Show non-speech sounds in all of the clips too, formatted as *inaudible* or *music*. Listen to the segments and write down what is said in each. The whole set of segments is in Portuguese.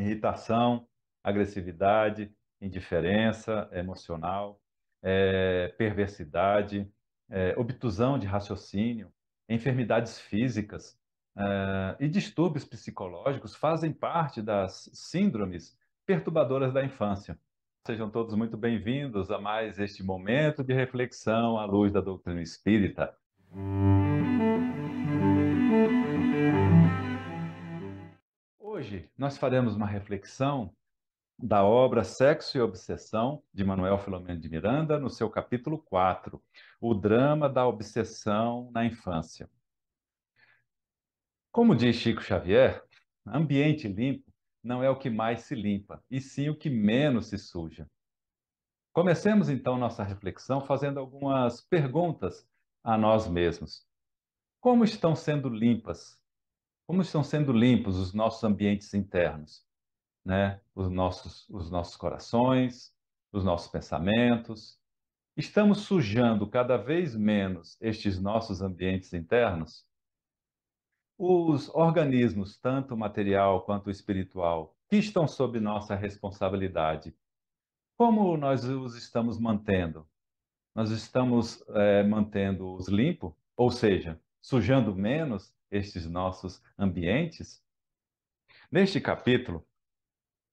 irritação, agressividade, indiferença emocional, é, perversidade, é, obtusão de raciocínio, enfermidades físicas é, e distúrbios psicológicos fazem parte das síndromes perturbadoras da infância. Sejam todos muito bem-vindos a mais este momento de reflexão à luz da doutrina espírita. Hoje nós faremos uma reflexão da obra Sexo e Obsessão, de Manuel Filomeno de Miranda, no seu capítulo 4, O Drama da Obsessão na Infância. Como diz Chico Xavier, ambiente limpo não é o que mais se limpa, e sim o que menos se suja. Comecemos então nossa reflexão fazendo algumas perguntas a nós mesmos. Como estão sendo limpas como estão sendo limpos os nossos ambientes internos, né? Os nossos, os nossos corações, os nossos pensamentos. Estamos sujando cada vez menos estes nossos ambientes internos? Os organismos, tanto material quanto espiritual, que estão sob nossa responsabilidade, como nós os estamos mantendo? Nós estamos é, mantendo-os limpos, ou seja, sujando menos estes nossos ambientes? Neste capítulo,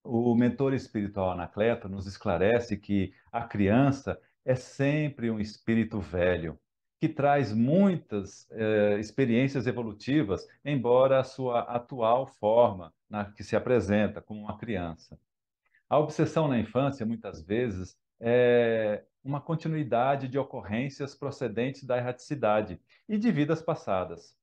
o mentor espiritual Anacleto nos esclarece que a criança é sempre um espírito velho, que traz muitas eh, experiências evolutivas, embora a sua atual forma na que se apresenta como uma criança. A obsessão na infância, muitas vezes, é uma continuidade de ocorrências procedentes da erraticidade e de vidas passadas.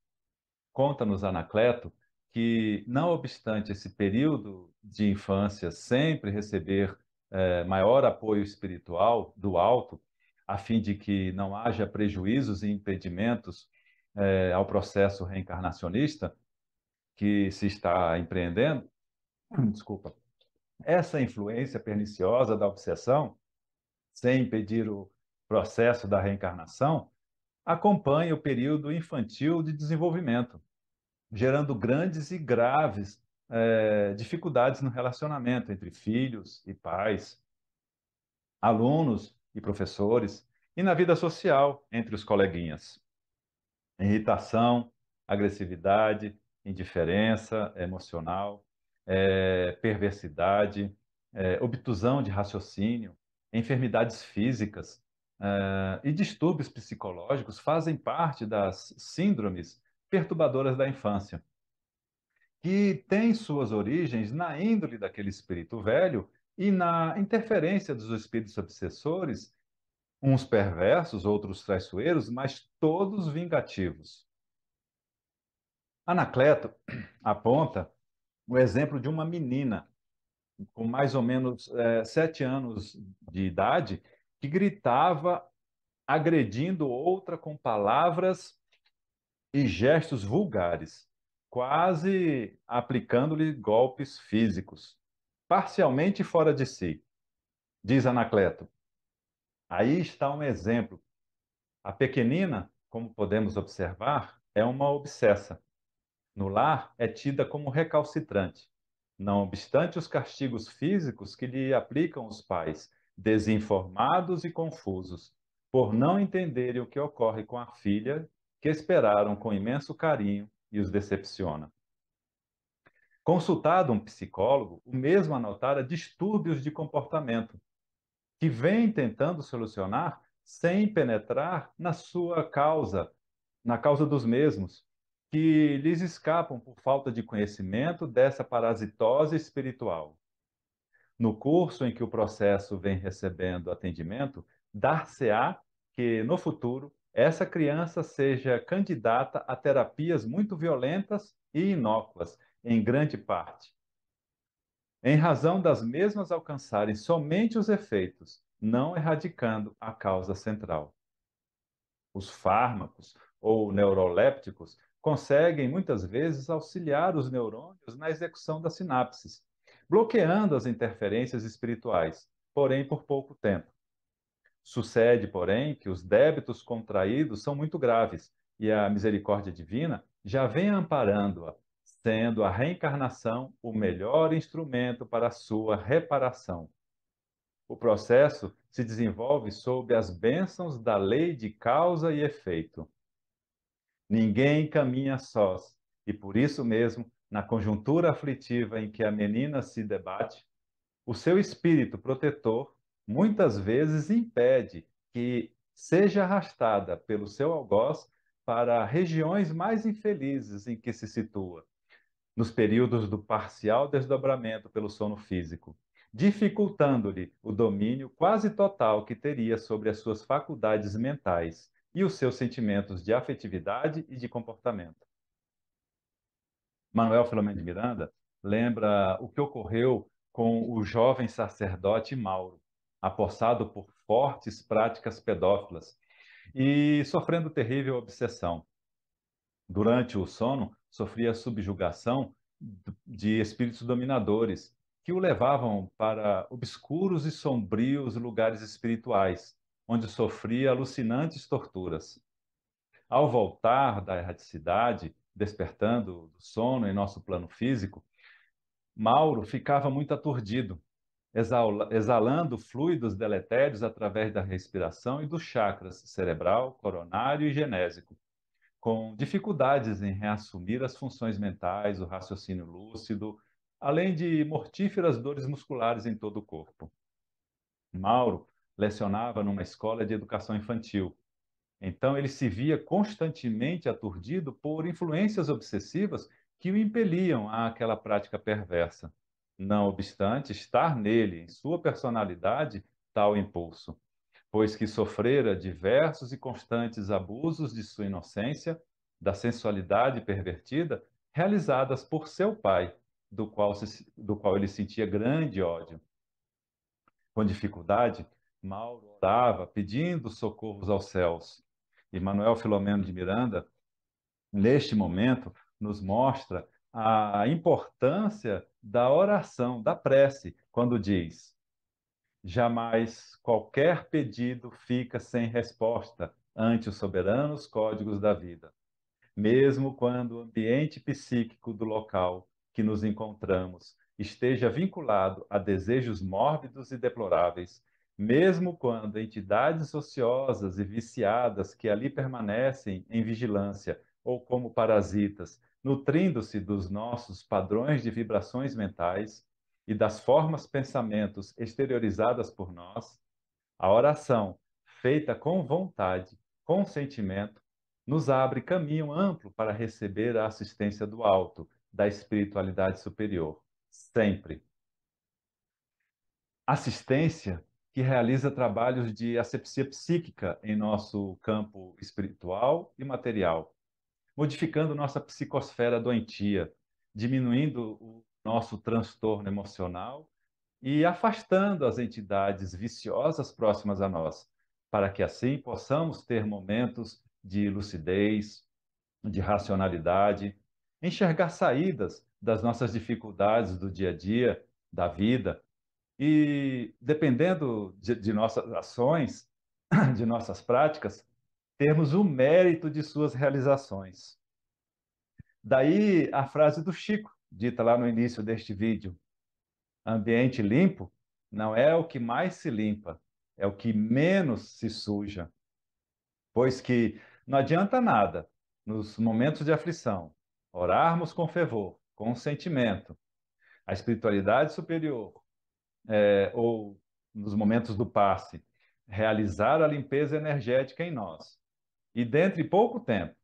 Conta-nos, Anacleto, que, não obstante esse período de infância sempre receber eh, maior apoio espiritual do alto, a fim de que não haja prejuízos e impedimentos eh, ao processo reencarnacionista que se está empreendendo, *clears throat* desculpa, essa influência perniciosa da obsessão, sem impedir o processo da reencarnação, acompanha o período infantil de desenvolvimento gerando grandes e graves é, dificuldades no relacionamento entre filhos e pais, alunos e professores, e na vida social entre os coleguinhas. Irritação, agressividade, indiferença emocional, é, perversidade, é, obtusão de raciocínio, enfermidades físicas é, e distúrbios psicológicos fazem parte das síndromes perturbadoras da infância, que têm suas origens na índole daquele espírito velho e na interferência dos espíritos obsessores, uns perversos, outros traiçoeiros, mas todos vingativos. Anacleto *clears throat* aponta o exemplo de uma menina com mais ou menos é, sete anos de idade que gritava agredindo outra com palavras e gestos vulgares, quase aplicando-lhe golpes físicos, parcialmente fora de si, diz Anacleto. Aí está um exemplo. A pequenina, como podemos observar, é uma obsessa. No lar, é tida como recalcitrante. Não obstante os castigos físicos que lhe aplicam os pais, desinformados e confusos, por não entenderem o que ocorre com a filha que esperaram com imenso carinho e os decepciona. Consultado um psicólogo, o mesmo anotara distúrbios de comportamento, que vem tentando solucionar sem penetrar na sua causa, na causa dos mesmos, que lhes escapam por falta de conhecimento dessa parasitose espiritual. No curso em que o processo vem recebendo atendimento, dar-se-á que, no futuro, essa criança seja candidata a terapias muito violentas e inócuas, em grande parte, em razão das mesmas alcançarem somente os efeitos, não erradicando a causa central. Os fármacos ou neurolépticos conseguem muitas vezes auxiliar os neurônios na execução das sinapses, bloqueando as interferências espirituais, porém por pouco tempo. Sucede, porém, que os débitos contraídos são muito graves e a misericórdia divina já vem amparando-a, sendo a reencarnação o melhor instrumento para a sua reparação. O processo se desenvolve sob as bênçãos da lei de causa e efeito. Ninguém caminha sós, e por isso mesmo, na conjuntura aflitiva em que a menina se debate, o seu espírito protetor muitas vezes impede que seja arrastada pelo seu algoz para regiões mais infelizes em que se situa, nos períodos do parcial desdobramento pelo sono físico, dificultando-lhe o domínio quase total que teria sobre as suas faculdades mentais e os seus sentimentos de afetividade e de comportamento. Manuel Filomeno de Miranda lembra o que ocorreu com o jovem sacerdote Mauro, apossado por fortes práticas pedófilas e sofrendo terrível obsessão. Durante o sono, sofria subjugação de espíritos dominadores que o levavam para obscuros e sombrios lugares espirituais, onde sofria alucinantes torturas. Ao voltar da erraticidade, despertando do sono em nosso plano físico, Mauro ficava muito aturdido, exalando fluidos deletérios através da respiração e dos chakras cerebral, coronário e genésico, com dificuldades em reassumir as funções mentais, o raciocínio lúcido, além de mortíferas dores musculares em todo o corpo. Mauro lecionava numa escola de educação infantil. Então ele se via constantemente aturdido por influências obsessivas que o impeliam àquela prática perversa. Não obstante, estar nele, em sua personalidade, tal impulso, pois que sofrera diversos e constantes abusos de sua inocência, da sensualidade pervertida, realizadas por seu pai, do qual, se, do qual ele sentia grande ódio. Com dificuldade, Mauro orava pedindo socorros aos céus. E Manuel Filomeno de Miranda, neste momento, nos mostra a importância da oração, da prece, quando diz: jamais qualquer pedido fica sem resposta ante os soberanos códigos da vida. Mesmo quando o ambiente psíquico do local que nos encontramos esteja vinculado a desejos mórbidos e deploráveis, mesmo quando entidades ociosas e viciadas que ali permanecem em vigilância ou como parasitas nutrindo-se dos nossos padrões de vibrações mentais e das formas pensamentos exteriorizadas por nós, a oração, feita com vontade, com sentimento, nos abre caminho amplo para receber a assistência do alto, da espiritualidade superior, sempre. Assistência que realiza trabalhos de asepsia psíquica em nosso campo espiritual e material, modificando nossa psicosfera doentia, diminuindo o nosso transtorno emocional e afastando as entidades viciosas próximas a nós, para que assim possamos ter momentos de lucidez, de racionalidade, enxergar saídas das nossas dificuldades do dia a dia, da vida, e dependendo de, de nossas ações, *clears throat* de nossas práticas, termos o mérito de suas realizações. Daí a frase do Chico, dita lá no início deste vídeo: ambiente limpo não é o que mais se limpa, é o que menos se suja. Pois que não adianta nada, nos momentos de aflição, orarmos com fervor, com sentimento, a espiritualidade superior, é, ou nos momentos do passe, realizar a limpeza energética em nós, e dentro de pouco tempo,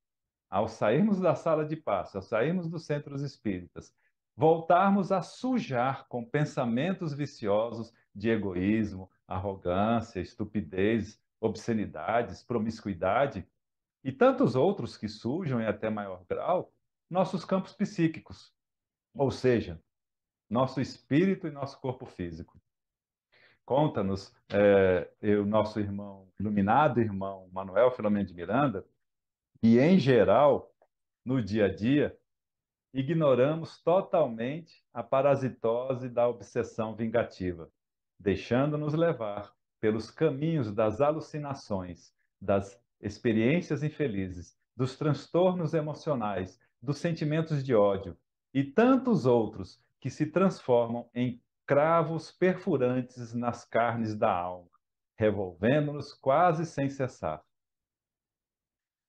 ao sairmos da sala de passo, ao sairmos dos centros espíritas, voltarmos a sujar com pensamentos viciosos de egoísmo, arrogância, estupidez, obscenidades, promiscuidade e tantos outros que surjam em até maior grau, nossos campos psíquicos, ou seja, nosso espírito e nosso corpo físico. Conta-nos, é, o nosso irmão, iluminado irmão Manuel Filomeno de Miranda, e em geral, no dia a dia, ignoramos totalmente a parasitose da obsessão vingativa, deixando-nos levar pelos caminhos das alucinações, das experiências infelizes, dos transtornos emocionais, dos sentimentos de ódio e tantos outros que se transformam em cravos perfurantes nas carnes da alma, revolvendo-nos quase sem cessar.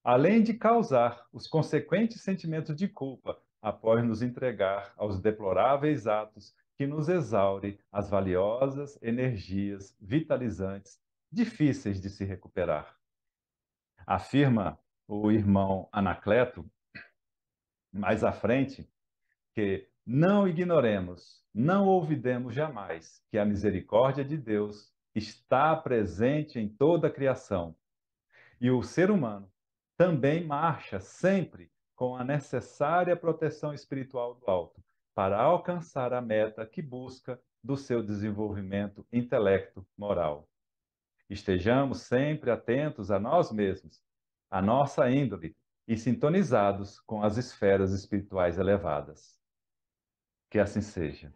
Além de causar os consequentes sentimentos de culpa após nos entregar aos deploráveis atos que nos exaure as valiosas energias vitalizantes difíceis de se recuperar. Afirma o irmão Anacleto, mais à frente, que não ignoremos não olvidemos jamais que a misericórdia de Deus está presente em toda a criação. E o ser humano também marcha sempre com a necessária proteção espiritual do alto para alcançar a meta que busca do seu desenvolvimento intelecto-moral. Estejamos sempre atentos a nós mesmos, à nossa índole e sintonizados com as esferas espirituais elevadas. Que assim seja.